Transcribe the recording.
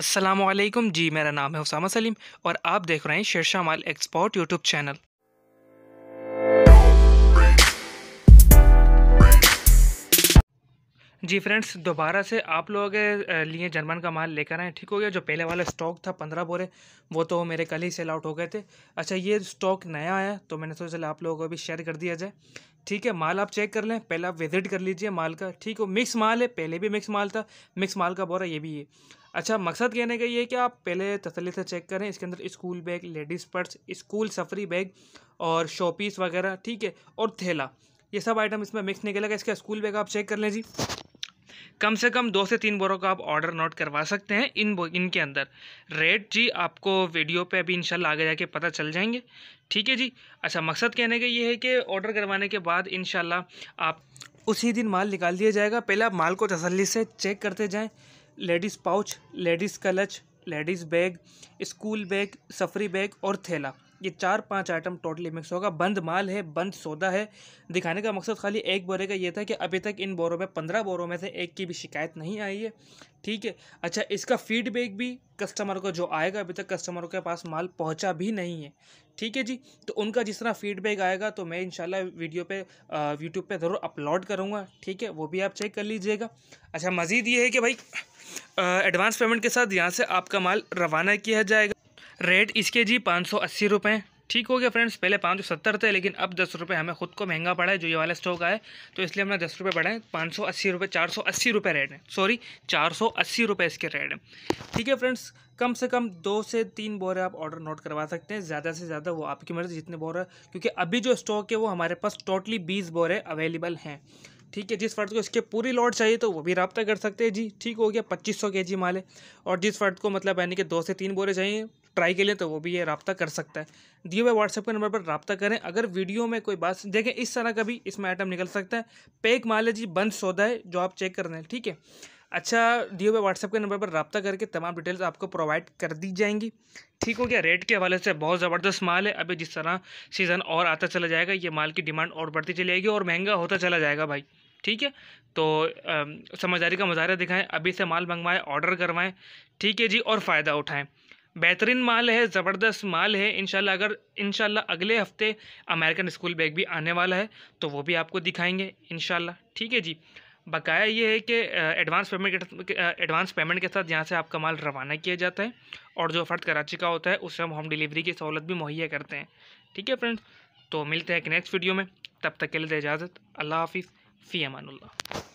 असलम जी मेरा नाम है उसामा सलीम और आप देख रहे हैं शेरशाह माल एक्सपोर्ट यूट्यूब चैनल जी फ्रेंड्स दोबारा से आप लोग लिए जर्मन का माल लेकर आए ठीक हो गया जो पहले वाला स्टॉक था पंद्रह बोरे वो तो मेरे कल ही सेल आउट हो गए थे अच्छा ये स्टॉक नया आया तो मैंने सोचा चलो आप लोगों को भी शेयर कर दिया जाए ठीक है माल आप चेक कर लें पहले आप विजिट कर लीजिए माल का ठीक हो मिक्स माल है पहले भी मिक्स माल था मिक्स माल का बोरा ये भी है अच्छा मकसद कहने का ये है कि आप पहले तसली से चेक करें इसके अंदर school bag ladies purse school safari bag और शोपीस वगैरह ठीक है और थैला ये सब आइटम इसमें मिक्स निकलेगा इसका स्कूल बैग आप चेक कर लें जी कम से कम दो से तीन बोरों का आप ऑर्डर नोट करवा सकते हैं इन इनके अंदर रेट जी आपको वीडियो पे अभी इंशाल्लाह आगे जाके पता चल जाएंगे ठीक है जी अच्छा मकसद कहने का ये है कि ऑर्डर करवाने के बाद इन आप उसी दिन माल निकाल दिया जाएगा पहले आप माल को तसली से चेक करते जाएँ ladies pouch ladies clutch ladies bag school bag safari bag और थैला ये चार पांच आइटम टोटली मिक्स होगा बंद माल है बंद सौदा है दिखाने का मकसद खाली एक बोरे का ये था कि अभी तक इन बोरों में पंद्रह बोरों में से एक की भी शिकायत नहीं आई है ठीक है अच्छा इसका फीडबैक भी कस्टमर को जो आएगा अभी तक कस्टमरों के पास माल पहुंचा भी नहीं है ठीक है जी तो उनका जिस तरह फीडबैक आएगा तो मैं इनशाला वीडियो पर यूट्यूब पर ज़रूर अपलोड करूँगा ठीक है वो भी आप चेक कर लीजिएगा अच्छा मज़ीद ये है कि भाई एडवांस पेमेंट के साथ यहाँ से आपका माल रवाना किया जाएगा रेट इसके जी पाँच सौ अस्सी रुपये ठीक हो गया फ्रेंड्स पहले पाँच सौ सत्तर थे लेकिन अब दस रुपये हमें खुद को महंगा पड़ा है जो ये वाला स्टॉक आए तो इसलिए हमने दस रुपये बढ़ाए पाँच सौ अस्सी रुपये चार सौ अस्सी रुपये रेट है सॉरी चार सौ अस्सी रुपये इसके रेट है ठीक है फ्रेंड्स कम से कम दो से तीन बोरे आप ऑर्डर नोट करवा सकते हैं ज़्यादा से ज़्यादा वो आपकी मर्ज़ी जितने बोरे क्योंकि अभी जो स्टॉक है वो हमारे पास टोटली बीस बोरे अवेलेबल हैं ठीक है जिस फर्द को इसके पूरी लॉट चाहिए तो वो भी रबता कर सकते हैं जी ठीक हो गया पच्चीस सौ के जी माल है और जिस फर्द को मतलब यानी कि दो से तीन बोरे चाहिए ट्राई के लिए तो वो भी ये रबता कर सकता है दिए हुए व्हाट्सएप के नंबर पर रबता करें अगर वीडियो में कोई बात देखें इस तरह का भी इसमें आइटम निकल सकता है पैक है जी बंद सौदा है जो आप चेक कर रहे हैं ठीक है अच्छा दिए हुए व्हाट्सएप के नंबर पर रबता करके तमाम डिटेल्स आपको प्रोवाइड कर दी जाएंगी ठीक हो गया रेट के हवाले से बहुत ज़बरदस्त माल है अभी जिस तरह सीज़न और आता चला जाएगा ये माल की डिमांड और बढ़ती चली जाएगी और महंगा होता चला जाएगा भाई ठीक है तो समझदारी का मुजाहरा दिखाएं अभी से माल मंगवाएं ऑर्डर करवाएं ठीक है जी और फ़ायदा उठाएं बेहतरीन माल है ज़बरदस्त माल है इन अगर इन अगले हफ्ते अमेरिकन स्कूल बैग भी आने वाला है तो वो भी आपको दिखाएंगे इन ठीक है जी बकाया ये है कि एडवांस पेमेंट के एडवांस पेमेंट के साथ यहाँ से आपका माल रवाना किया जाता है और जो फ़र्द कराची का होता है उससे हम होम डिलीवरी की सहूलत भी मुहैया करते हैं ठीक है फ्रेंड्स तो मिलते हैं कि नेक्स्ट वीडियो में तब तक के लिए इजाज़त अल्लाह हाफिज़ फ़ी अमानुल्ला